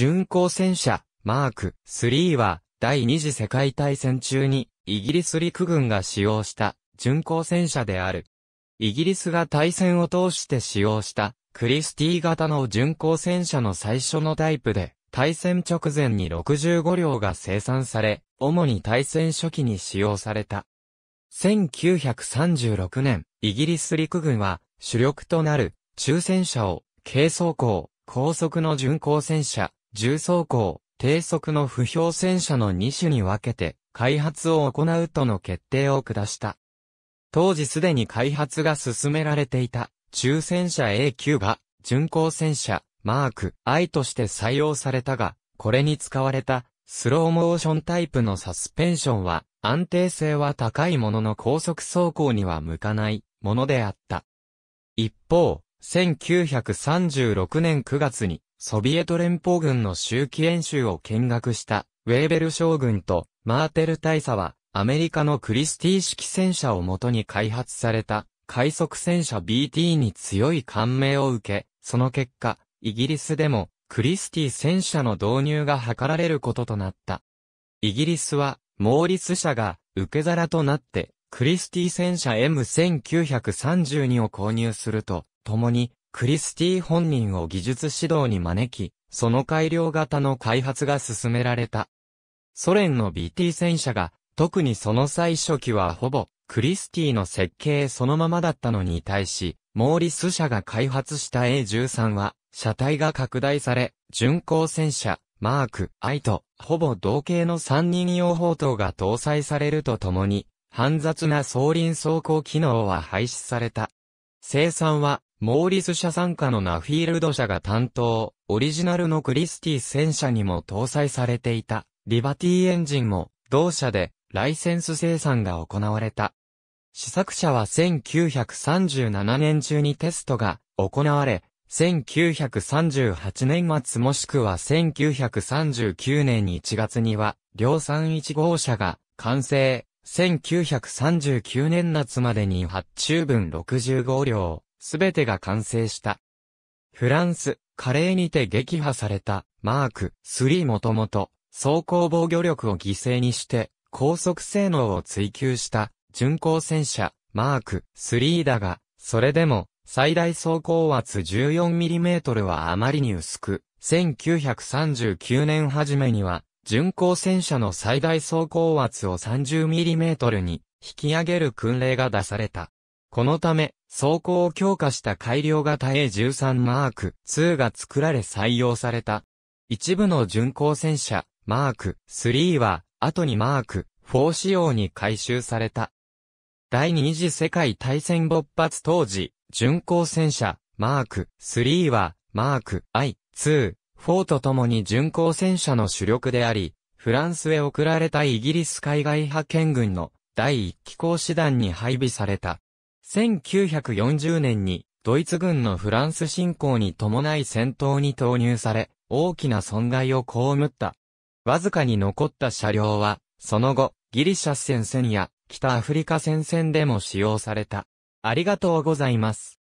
巡航戦車、マーク3は、第二次世界大戦中に、イギリス陸軍が使用した、巡航戦車である。イギリスが対戦を通して使用した、クリスティ型の巡航戦車の最初のタイプで、対戦直前に65両が生産され、主に対戦初期に使用された。1936年、イギリス陸軍は、主力となる、中戦車を、軽装甲、高速の巡航戦車、重装甲、低速の不評戦車の2種に分けて、開発を行うとの決定を下した。当時すでに開発が進められていた、中戦車 A 級が、巡航戦車、マーク I として採用されたが、これに使われた、スローモーションタイプのサスペンションは、安定性は高いものの高速走行には向かないものであった。一方、1936年9月にソビエト連邦軍の周期演習を見学したウェーベル将軍とマーテル大佐はアメリカのクリスティ式戦車をもとに開発された快速戦車 BT に強い感銘を受け、その結果、イギリスでもクリスティ戦車の導入が図られることとなった。イギリスはモーリス社が受け皿となってクリスティ戦車 M1932 を購入すると、共にクリスティ本人を技術指導に招き、その改良型の開発が進められた。ソ連の BT 戦車が、特にその最初期はほぼ、クリスティの設計そのままだったのに対し、モーリス社が開発した A13 は、車体が拡大され、巡航戦車、マーク、アイと、ほぼ同型の3人用砲塔が搭載されるとともに、煩雑な装輪走行機能は廃止された。生産は、モーリス社参加のナフィールド社が担当、オリジナルのクリスティ戦車にも搭載されていた、リバティエンジンも、同社で、ライセンス生産が行われた。試作車は1937年中にテストが行われ、1938年末もしくは1939年1月には、量産1号車が完成、1939年夏までに発注分65両、すべてが完成した。フランス、カレーにて撃破された、マーク3もともと、走行防御力を犠牲にして、高速性能を追求した、巡航戦車、マーク3だが、それでも、最大走行圧 14mm はあまりに薄く、1939年初めには、巡航戦車の最大走行圧を 30mm に引き上げる訓令が出された。このため、走行を強化した改良型 A13 マーク2が作られ採用された。一部の巡航戦車、マーク3は、後にマーク4仕様に改修された。第二次世界大戦勃発当時、巡航戦車、マーク3は、マーク I、2、4とともに巡航戦車の主力であり、フランスへ送られたイギリス海外派遣軍の第一機構師団に配備された。1940年にドイツ軍のフランス侵攻に伴い戦闘に投入され、大きな損害を被った。わずかに残った車両は、その後、ギリシャ戦線や北アフリカ戦線でも使用された。ありがとうございます。